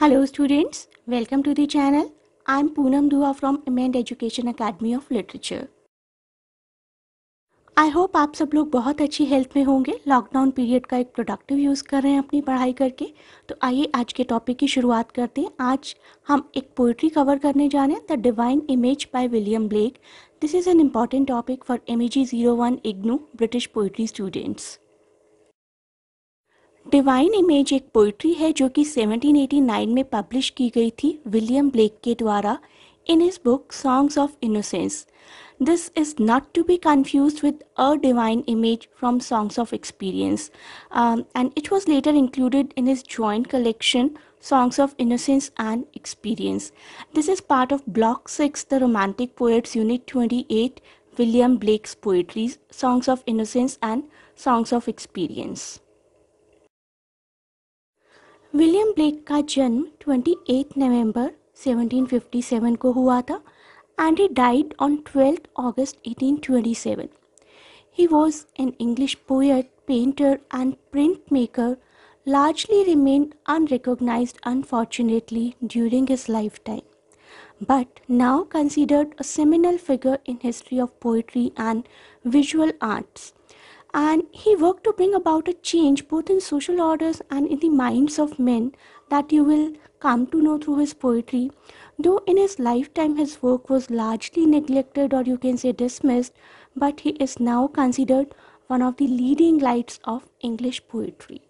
Hello students, welcome to the channel. I am Poonam Dua from Amend Education Academy of Literature. I hope आप सब लोग बहुत अच्छी health में होंगे लॉकडाउन पीरियड का एक प्रोडक्टिव यूज़ कर रहे हैं अपनी पढ़ाई करके तो आइए आज के टॉपिक की शुरुआत करते हैं आज हम एक पोइट्री कवर करने जा रहे हैं the divine image by William Blake this is an important topic for M E G zero one IGNOU British poetry students divine image एक पोइट्री है जो कि 1789 में पब्लिश की गई थी विलियम ब्लेक के द्वारा in his book songs of innocence this is not to be confuse with a divine image from songs of experience and it was later included in his joint collection Songs of Innocence and Experience. This is part of Block 6, the Romantic Poets, Unit 28, William Blake's Poetry, Songs of Innocence and Songs of Experience. William Blake का जन्म 28 नवंबर 1757 को हुआ था and he died on 12 अगस्त 1827 he was an English poet painter and print maker largely remain unrecognise unfortunately during his lifetime but now considered a seminal figure in history of poetry and visual arts and he worked to bring about a change both in social orders and in the minds of men that you will come to know through his poetry. Though in his lifetime his work was largely neglected or you can say dismissed, but he is now considered one of the leading lights of English poetry.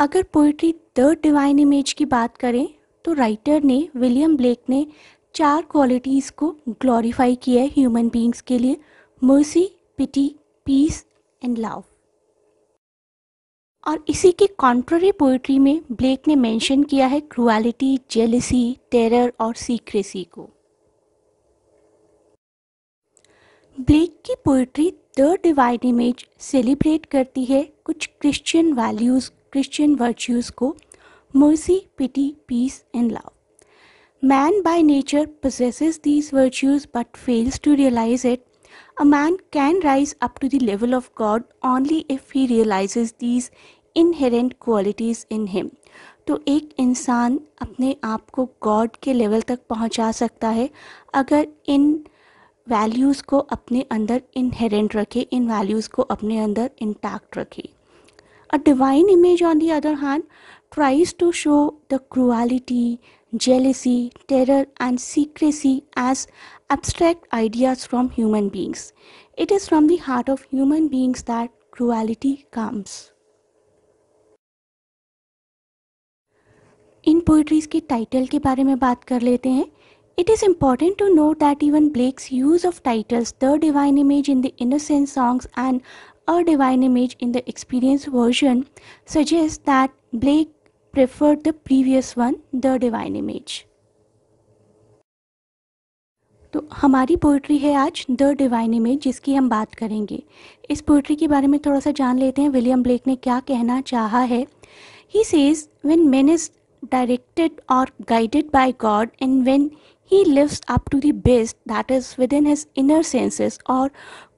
अगर poetry the divine image की बात करें तो writer ने William Blake ने चार qualities को glorify किया है ह्यूमन बींग्स के लिए mercy pity peace and love और इसी के कॉन्ट्ररी पोइट्री में ब्लेक ने मेंशन किया है क्रुअलिटी जेलिसी टेरर और सीक्रेसी को ब्लेक की poetry the divine image celebrate करती है कुछ क्रिश्चियन वैल्यूज़ क्रिश्चियन वर्च्यूज़ को mercy, pity peace and love man by nature possesses these virtues but fails to realize it A man can rise up to the level of God only if he realizes these inherent qualities in him तो एक इंसान अपने आप को God के level तक पहुंचा सकता है अगर इन वैल्यूज़ को अपने अंदर इनहेरेंट रखे इन वैल्यूज़ को अपने अंदर इंटैक्ट रखे a divine image on the other hand tries to show the cruelty, jealousy, terror, and secrecy as abstract ideas from human beings. It is from the heart of human beings that cruelty comes. इन poetries के के बारे में बात कर लेते हैं It is important to note that even Blake's use of titles The Divine Image in the Innocence Songs and A Divine Image in the Experience version suggests that Blake preferred the previous one, The Divine Image. तो हमारी poetry है आज the divine image जिसकी हम बात करेंगे इस poetry के बारे में थोड़ा सा जान लेते हैं विलियम ब्लेक ने क्या कहना चाहा है he says when man is directed और guided by God and when he lives up to the best that is within his inner senses और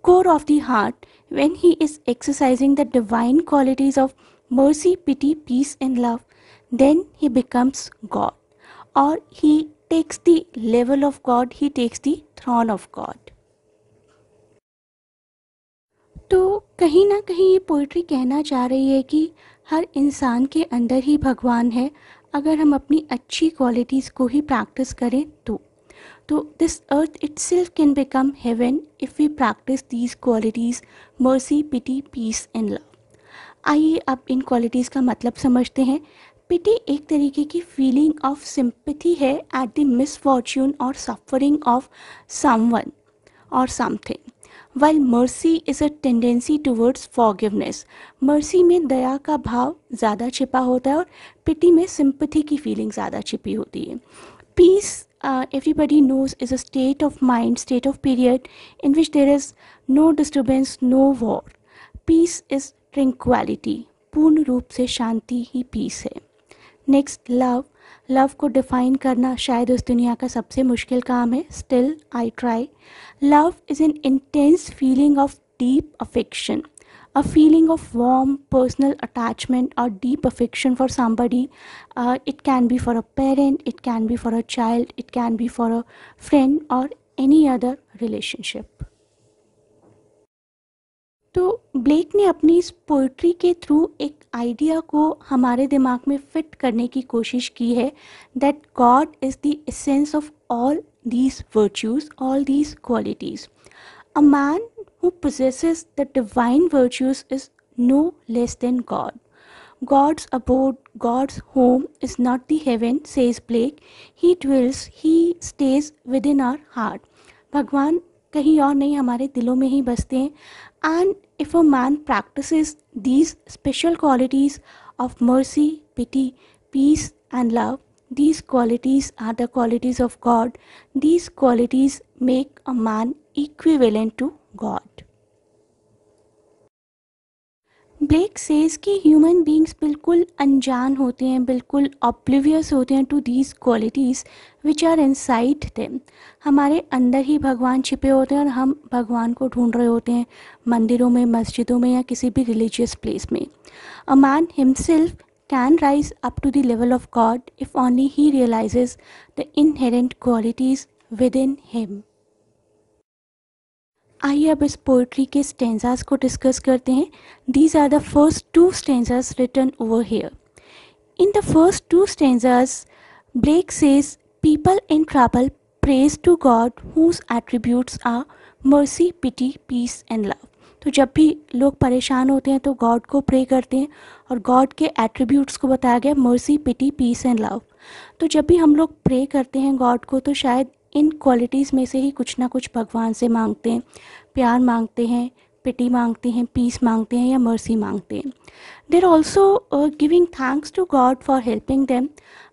core of the heart when he is exercising the divine qualities of mercy pity peace and love then he becomes God और he takes the level of God, he takes the throne of God. तो कहीं ना कहीं ये poetry कहना चाह रही है कि हर इंसान के अंदर ही भगवान है अगर हम अपनी अच्छी क्वालिटीज़ को ही प्रैक्टिस करें तो तो this earth itself can become heaven if we practice these qualities mercy pity peace and love आइए अब इन क्वालिटीज़ का मतलब समझते हैं पिटी एक तरीके की फीलिंग ऑफ सिंपथी है एट द मिसफॉर्चून और सफरिंग ऑफ समवन और something well mercy is a tendency towards forgiveness mercy में दया का भाव ज़्यादा छिपा होता है और पिटी में सिंपथी की फीलिंग ज़्यादा छिपी होती है peace everybody knows is a state of mind state of period in which there is no disturbance no war peace is tranquility पूर्ण रूप से शांति ही पीस है नेक्स्ट लव लव को डिफाइन करना शायद उस दुनिया का सबसे मुश्किल काम है still I try love is an intense feeling of deep affection a feeling of warm personal attachment और deep affection for somebody it can be for a parent it can be for a child it can be for a friend और any other relationship तो Blake ने अपनी इस poetry के through एक idea को हमारे दिमाग में फिट करने की कोशिश की है that God is the essence of all these virtues all these qualities a man who possesses the divine virtues is no less than God abode God's home is not not heaven says Blake he dwells he stays within our heart भगवान कहीं और नहीं हमारे दिलों में ही बसते हैं and if a man practice these special qualities of mercy pity peace and love these qualities are the qualities of God these qualities make a man equi equivalent to God Blake says कि human beings बिल्कुल अनजान होते हैं बिल्कुल oblivious होते हैं to these qualities which are inside them हमारे अंदर ही भगवान छिपे होते हैं और हम भगवान को ढूंढ रहे होते हैं मंदिरों में मस्जिदों में या किसी भी रिलीजियस प्लेस में a man himself rise up to the level of God if only he realize the inherent qualities within him आइए अब इस पोइट्री के स्टेंजाज को डिस्कस करते हैं these are the first two stanzas return over here in the first two stanzas Blake says people in travel praise to God whose attributes are mercy pity peace and love तो जब भी लोग परेशान होते हैं तो गॉड को pray करते हैं और गॉड के एट्रीब्यूट्स को बताया गया mercy pity peace and love तो जब भी हम लोग प्रे करते हैं गॉड को तो शायद इन क्वालिटीज़ में से ही कुछ ना कुछ भगवान से मांगते हैं प्यार मांगते हैं पिटी मांगते हैं पीस मांगते हैं या मर्सी मांगते हैं there also giving thanks to God for helping them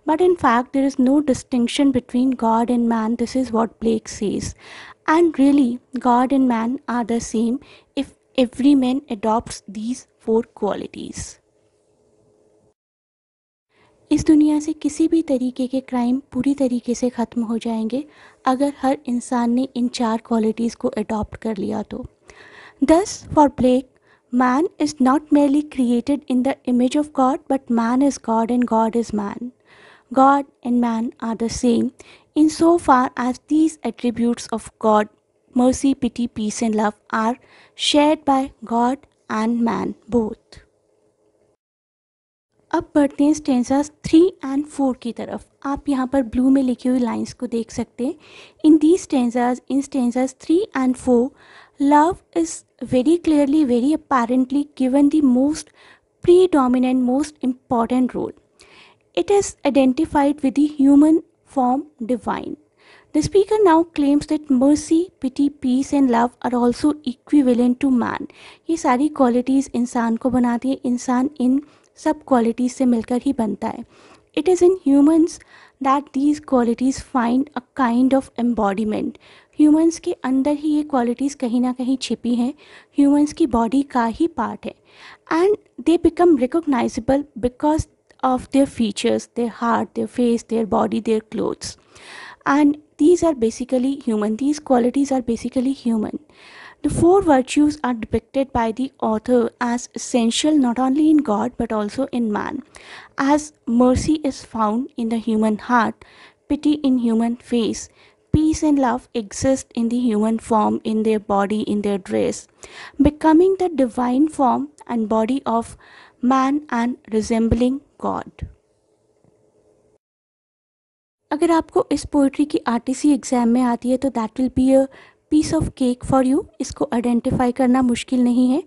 but in fact there is no distinction between God and man this is what Blake sees and really God and man are the same if every man adopt these four qualities इस दुनिया से किसी भी तरीके के crime पूरी तरीके से ख़त्म हो जाएंगे अगर हर इंसान ने इन चार क्वालिटीज़ को अडॉप्ट कर लिया तो thus for Blake man is not merely created in the image of God but man is God and God is man God and man are the same in so far are these attributes of God mercy pity peace and love are share by God and man both अब बढ़ते हैं stanzas three and four की तरफ आप यहाँ पर blue में लिखी हुई लाइंस को देख सकते हैं in the stanzas in stanzas three and four love is very clearly very apparently given the most predominant most important role it is identified with the human form divine the speaker now claims that mercy pity peace and love are also equivalent to man ये सारी qualities इंसान को बनाती है इंसान इन सब qualities से मिलकर ही बनता है it is in humans that these qualities find a kind of embodiment humans के अंदर ही ये क्वालिटीज कहीं ना कहीं छिपी हैं ह्यूमंस की बॉडी का ही पार्ट है and they become recognizable because of their features their heart their face their body their clothes and these are basically human these qualities are basically human The four virtues are depicted by the author as essential not only in God but also in man. As mercy is found in the human heart, pity in human face, peace and love exist in the human form, in their body, in their dress, becoming the divine form and body of man and resembling God. अगर आपको इस poetry की RTC exam में आती है तो that will be a piece of cake for you इसको identify करना मुश्किल नहीं है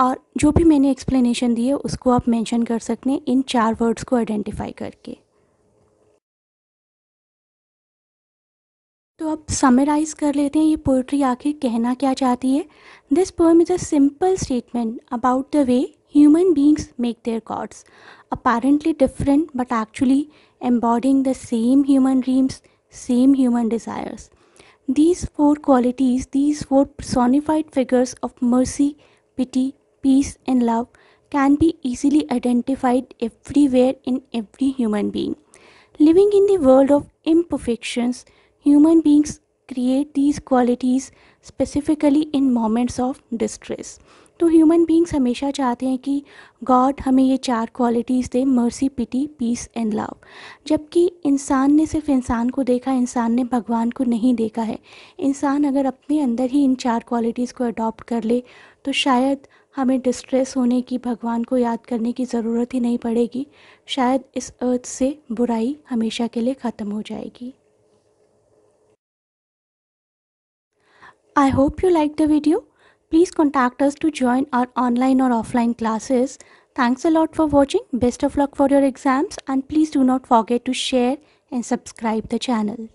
और जो भी मैंने एक्सप्लेनेशन दी है उसको आप मेंशन कर सकते हैं इन चार वर्ड्स को आइडेंटिफाई करके तो अब समराइज कर लेते हैं ये पोइट्री आखिर कहना क्या चाहती है this poem is a simple statement about the way human beings make their gods apparently different but actually embodying the same human dreams same human desires These four qualities, these four personified figures of mercy, pity, peace, and love can be easily identified everywhere in every human being. Living in the world of imperfections, human beings create these qualities specifically in moments of distress. तो human beings हमेशा चाहते हैं कि God हमें ये चार qualities दे mercy pity peace and love जबकि इंसान ने सिर्फ इंसान को देखा इंसान ने भगवान को नहीं देखा है इंसान अगर अपने अंदर ही इन चार क्वालिटीज़ को अडॉप्ट कर ले तो शायद हमें डिस्ट्रेस होने की भगवान को याद करने की ज़रूरत ही नहीं पड़ेगी शायद इस अर्थ से बुराई हमेशा के लिए ख़त्म हो जाएगी I hope you like the video Please contact us to join our online or offline classes. Thanks a lot for watching. Best of luck for your exams and please do not forget to share and subscribe the channel.